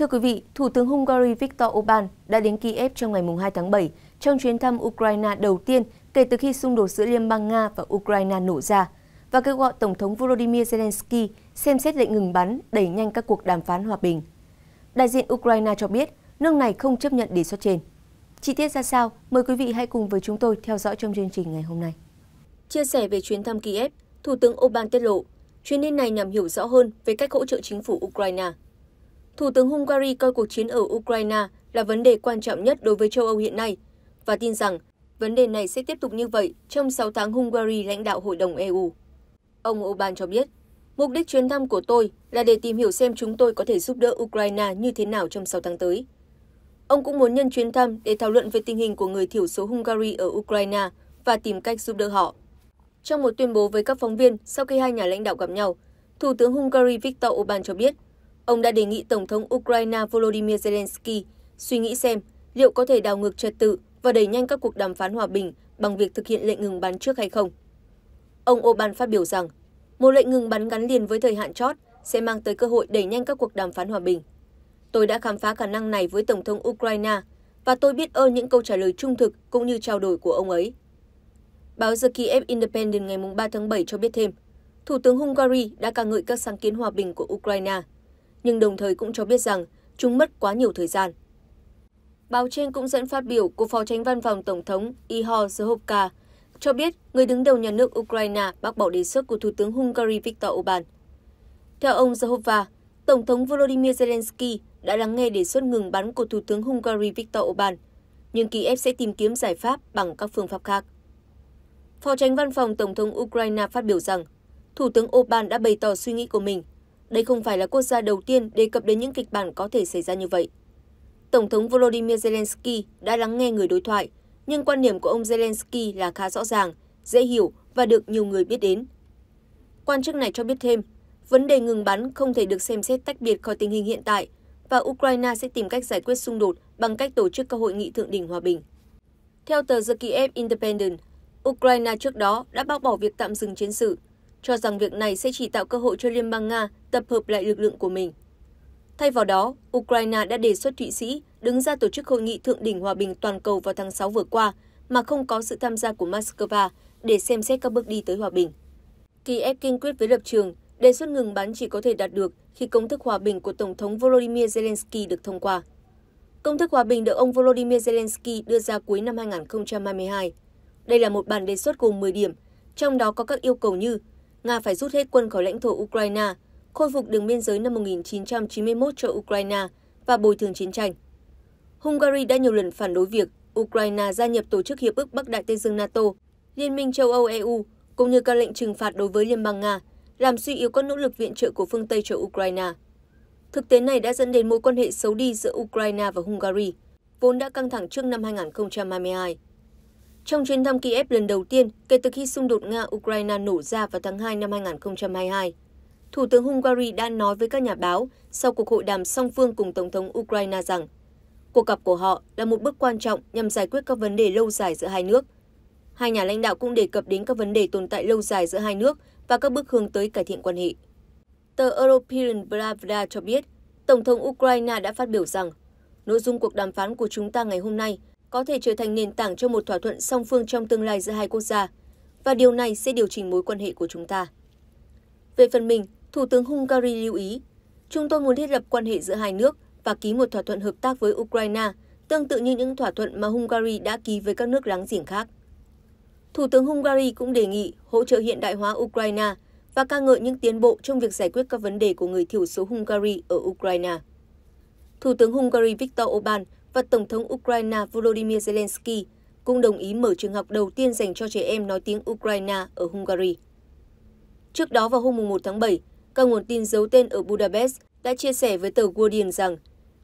Thưa quý vị, Thủ tướng Hungary Viktor Orbán đã đến Kiev trong ngày 2 tháng 7 trong chuyến thăm Ukraine đầu tiên kể từ khi xung đột giữa Liên bang Nga và Ukraine nổ ra và kêu gọi Tổng thống Volodymyr Zelensky xem xét lệnh ngừng bắn đẩy nhanh các cuộc đàm phán hòa bình. Đại diện Ukraine cho biết nước này không chấp nhận đề xuất trên. Chi tiết ra sao, mời quý vị hãy cùng với chúng tôi theo dõi trong chương trình ngày hôm nay. Chia sẻ về chuyến thăm Kiev, Thủ tướng Orbán tiết lộ, chuyến đi này nhằm hiểu rõ hơn về cách hỗ trợ chính phủ Ukraine – Thủ tướng Hungary coi cuộc chiến ở Ukraine là vấn đề quan trọng nhất đối với châu Âu hiện nay và tin rằng vấn đề này sẽ tiếp tục như vậy trong 6 tháng Hungary lãnh đạo Hội đồng EU. Ông Orbán cho biết, mục đích chuyến thăm của tôi là để tìm hiểu xem chúng tôi có thể giúp đỡ Ukraine như thế nào trong 6 tháng tới. Ông cũng muốn nhân chuyến thăm để thảo luận về tình hình của người thiểu số Hungary ở Ukraine và tìm cách giúp đỡ họ. Trong một tuyên bố với các phóng viên sau khi hai nhà lãnh đạo gặp nhau, Thủ tướng Hungary Viktor Orbán cho biết ông đã đề nghị tổng thống ukraine volodymyr zelensky suy nghĩ xem liệu có thể đảo ngược trật tự và đẩy nhanh các cuộc đàm phán hòa bình bằng việc thực hiện lệnh ngừng bắn trước hay không. Ông Orbán phát biểu rằng, một lệnh ngừng bắn gắn liền với thời hạn chót sẽ mang tới cơ hội đẩy nhanh các cuộc đàm phán hòa bình. Tôi đã khám phá khả năng này với Tổng thống Ukraine và tôi biết ơn những câu trả lời trung thực cũng như trao đổi của ông ấy. Báo The Kiev Independent ngày 3 tháng 7 cho biết thêm, Thủ tướng Hungary đã ca ngợi các sáng kiến hòa bình của Ukraine – nhưng đồng thời cũng cho biết rằng chúng mất quá nhiều thời gian. Báo trên cũng dẫn phát biểu của Phó Tránh Văn phòng Tổng thống Ihor Zhovka, cho biết người đứng đầu nhà nước Ukraine bác bỏ đề xuất của Thủ tướng Hungary Viktor Orbán. Theo ông Zhovka, Tổng thống Volodymyr Zelensky đã lắng nghe đề xuất ngừng bắn của Thủ tướng Hungary Viktor Orbán, nhưng Kiev sẽ tìm kiếm giải pháp bằng các phương pháp khác. Phó tránh văn phòng Tổng thống Ukraine phát biểu rằng, Thủ tướng Orbán đã bày tỏ suy nghĩ của mình đây không phải là quốc gia đầu tiên đề cập đến những kịch bản có thể xảy ra như vậy. Tổng thống Volodymyr Zelensky đã lắng nghe người đối thoại, nhưng quan điểm của ông Zelensky là khá rõ ràng, dễ hiểu và được nhiều người biết đến. Quan chức này cho biết thêm, vấn đề ngừng bắn không thể được xem xét tách biệt khỏi tình hình hiện tại và Ukraine sẽ tìm cách giải quyết xung đột bằng cách tổ chức các hội nghị thượng đỉnh hòa bình. Theo tờ The Kiev Independent, Ukraine trước đó đã bác bỏ việc tạm dừng chiến sự cho rằng việc này sẽ chỉ tạo cơ hội cho liên bang nga tập hợp lại lực lượng của mình thay vào đó ukraine đã đề xuất thụy sĩ đứng ra tổ chức hội nghị thượng đỉnh hòa bình toàn cầu vào tháng 6 vừa qua mà không có sự tham gia của moscow để xem xét các bước đi tới hòa bình kiev kiên quyết với lập trường đề xuất ngừng bắn chỉ có thể đạt được khi công thức hòa bình của tổng thống volodymyr zelensky được thông qua Công thức hòa bình được ông Volodymyr Zelensky đưa ra cuối năm 2022. Đây là một bản đề xuất gồm 10 điểm, trong đó có các yêu cầu như Nga phải rút hết quân khỏi lãnh thổ Ukraine, khôi phục đường biên giới năm 1991 cho Ukraine và bồi thường chiến tranh. Hungary đã nhiều lần phản đối việc Ukraine gia nhập tổ chức Hiệp ước Bắc Đại Tây Dương NATO, Liên minh châu Âu EU cũng như các lệnh trừng phạt đối với Liên bang Nga, làm suy yếu các nỗ lực viện trợ của phương Tây cho Ukraine. Thực tế này đã dẫn đến mối quan hệ xấu đi giữa Ukraine và Hungary, vốn đã căng thẳng trước năm 2022 trong chuyến thăm kiev lần đầu tiên kể từ khi xung đột nga ukraine nổ ra vào tháng hai năm 2022, thủ tướng hungary đã nói với các nhà báo sau cuộc hội đàm song phương cùng tổng thống ukraine rằng cuộc gặp của họ là một bước quan trọng nhằm giải quyết các vấn đề lâu dài giữa hai nước hai nhà lãnh đạo cũng đề cập đến các vấn đề tồn tại lâu dài giữa hai nước và các bước hướng tới cải thiện quan hệ tờ european pravda cho biết tổng thống ukraine đã phát biểu rằng nội dung cuộc đàm phán của chúng ta ngày hôm nay có thể trở thành nền tảng cho một thỏa thuận song phương trong tương lai giữa hai quốc gia, và điều này sẽ điều chỉnh mối quan hệ của chúng ta. Về phần mình, Thủ tướng Hungary lưu ý, chúng tôi muốn thiết lập quan hệ giữa hai nước và ký một thỏa thuận hợp tác với Ukraine, tương tự như những thỏa thuận mà Hungary đã ký với các nước láng giềng khác. Thủ tướng Hungary cũng đề nghị hỗ trợ hiện đại hóa Ukraine và ca ngợi những tiến bộ trong việc giải quyết các vấn đề của người thiểu số Hungary ở Ukraine. Thủ tướng Hungary Viktor Orbán và Tổng thống Ukraine Volodymyr Zelensky cũng đồng ý mở trường học đầu tiên dành cho trẻ em nói tiếng Ukraine ở Hungary. Trước đó vào hôm 1 tháng 7, các nguồn tin giấu tên ở Budapest đã chia sẻ với tờ Guardian rằng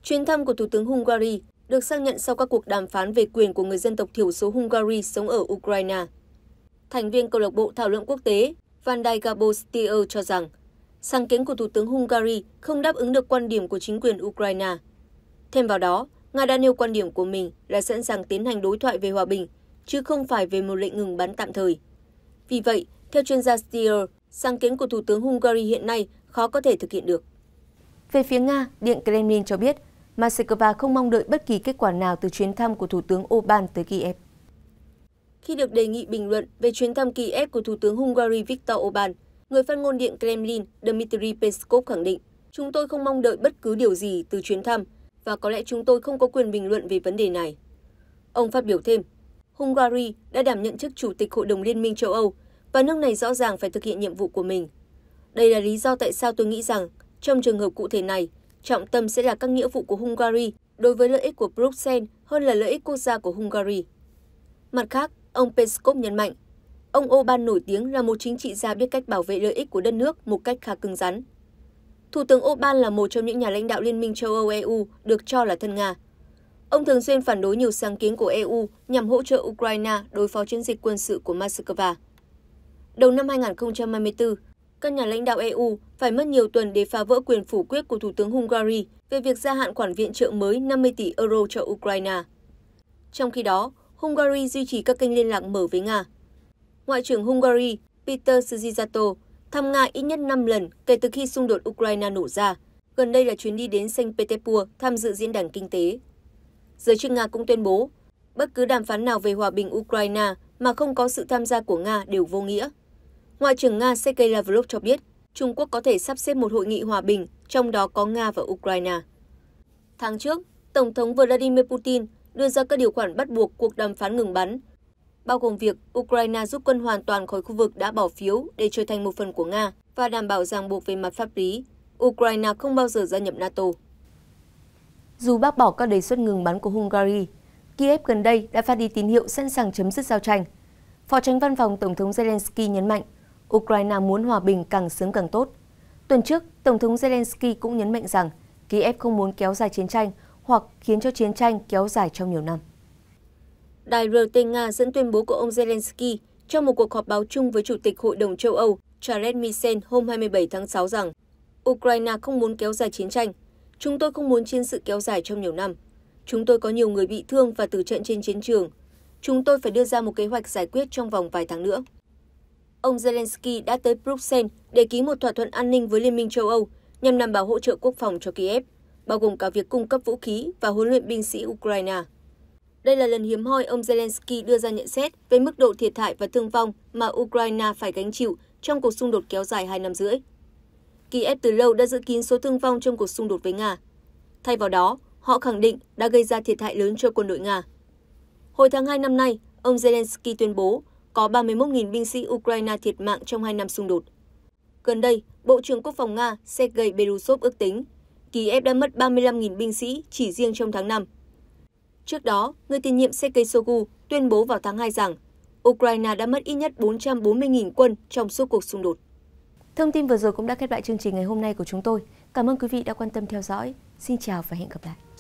chuyến thăm của Thủ tướng Hungary được xác nhận sau các cuộc đàm phán về quyền của người dân tộc thiểu số Hungary sống ở Ukraine. Thành viên câu lạc bộ thảo luận quốc tế Vandai Gabostier cho rằng sáng kiến của Thủ tướng Hungary không đáp ứng được quan điểm của chính quyền Ukraine. Thêm vào đó, Nga đã nêu quan điểm của mình là sẵn sàng tiến hành đối thoại về hòa bình, chứ không phải về một lệnh ngừng bắn tạm thời. Vì vậy, theo chuyên gia Steer, sáng kiến của Thủ tướng Hungary hiện nay khó có thể thực hiện được. Về phía Nga, Điện Kremlin cho biết Moscow không mong đợi bất kỳ kết quả nào từ chuyến thăm của Thủ tướng Orbán tới Kiev. Khi được đề nghị bình luận về chuyến thăm Kiev của Thủ tướng Hungary Viktor Orbán, người phát ngôn Điện Kremlin Dmitry Peskov khẳng định, chúng tôi không mong đợi bất cứ điều gì từ chuyến thăm, và có lẽ chúng tôi không có quyền bình luận về vấn đề này. Ông phát biểu thêm, Hungary đã đảm nhận chức Chủ tịch Hội đồng Liên minh châu Âu và nước này rõ ràng phải thực hiện nhiệm vụ của mình. Đây là lý do tại sao tôi nghĩ rằng, trong trường hợp cụ thể này, trọng tâm sẽ là các nghĩa vụ của Hungary đối với lợi ích của Bruxelles hơn là lợi ích quốc gia của Hungary. Mặt khác, ông Peskov nhấn mạnh, ông Orbán nổi tiếng là một chính trị gia biết cách bảo vệ lợi ích của đất nước một cách khá cứng rắn. Thủ tướng Orbán là một trong những nhà lãnh đạo Liên minh châu Âu EU được cho là thân Nga. Ông thường xuyên phản đối nhiều sáng kiến của EU nhằm hỗ trợ Ukraine đối phó chiến dịch quân sự của Moscow. Đầu năm 2024, các nhà lãnh đạo EU phải mất nhiều tuần để phá vỡ quyền phủ quyết của Thủ tướng Hungary về việc gia hạn khoản viện trợ mới 50 tỷ euro cho Ukraine. Trong khi đó, Hungary duy trì các kênh liên lạc mở với Nga. Ngoại trưởng Hungary Peter Szijjarto thăm Nga ít nhất 5 lần kể từ khi xung đột Ukraine nổ ra. Gần đây là chuyến đi đến Saint Petersburg tham dự diễn đàn kinh tế. Giới chức Nga cũng tuyên bố, bất cứ đàm phán nào về hòa bình Ukraine mà không có sự tham gia của Nga đều vô nghĩa. Ngoại trưởng Nga Sergei Lavrov cho biết, Trung Quốc có thể sắp xếp một hội nghị hòa bình, trong đó có Nga và Ukraine. Tháng trước, Tổng thống Vladimir Putin đưa ra các điều khoản bắt buộc cuộc đàm phán ngừng bắn bao gồm việc ukraine rút quân hoàn toàn khỏi khu vực đã bỏ phiếu để trở thành một phần của nga và đảm bảo ràng buộc về mặt pháp lý ukraine không bao giờ gia nhập nato dù bác bỏ các đề xuất ngừng bắn của hungary kiev gần đây đã phát đi tín hiệu sẵn sàng chấm dứt giao tranh phó tránh văn phòng tổng thống zelensky nhấn mạnh ukraine muốn hòa bình càng sớm càng tốt tuần trước tổng thống zelensky cũng nhấn mạnh rằng kiev không muốn kéo dài chiến tranh hoặc khiến cho chiến tranh kéo dài trong nhiều năm đài rt nga dẫn tuyên bố của ông zelensky trong một cuộc họp báo chung với chủ tịch hội đồng châu âu charles misen hôm 27 tháng 6 rằng Ukraine không muốn kéo dài chiến tranh. Chúng tôi không muốn chiến sự kéo dài trong nhiều năm. Chúng tôi có nhiều người bị thương và tử trận trên chiến trường. Chúng tôi phải đưa ra một kế hoạch giải quyết trong vòng vài tháng nữa. Ông Zelensky đã tới Bruxelles để ký một thỏa thuận an ninh với Liên minh châu Âu nhằm đảm bảo hỗ trợ quốc phòng cho Kiev, bao gồm cả việc cung cấp vũ khí và huấn luyện binh sĩ Ukraine. Đây là lần hiếm hoi ông Zelensky đưa ra nhận xét về mức độ thiệt hại và thương vong mà Ukraine phải gánh chịu trong cuộc xung đột kéo dài 2 năm rưỡi. Kiev từ lâu đã giữ kín số thương vong trong cuộc xung đột với Nga. Thay vào đó, họ khẳng định đã gây ra thiệt hại lớn cho quân đội Nga. Hồi tháng 2 năm nay, ông Zelensky tuyên bố có 31.000 binh sĩ Ukraine thiệt mạng trong 2 năm xung đột. Gần đây, Bộ trưởng Quốc phòng Nga Sergei Berusov ước tính Kiev đã mất 35.000 binh sĩ chỉ riêng trong tháng 5 Trước đó, người tiền nhiệm Sergei Shoigu tuyên bố vào tháng 2 rằng Ukraine đã mất ít nhất 440.000 quân trong suốt cuộc xung đột. Thông tin vừa rồi cũng đã khép lại chương trình ngày hôm nay của chúng tôi. Cảm ơn quý vị đã quan tâm theo dõi. Xin chào và hẹn gặp lại.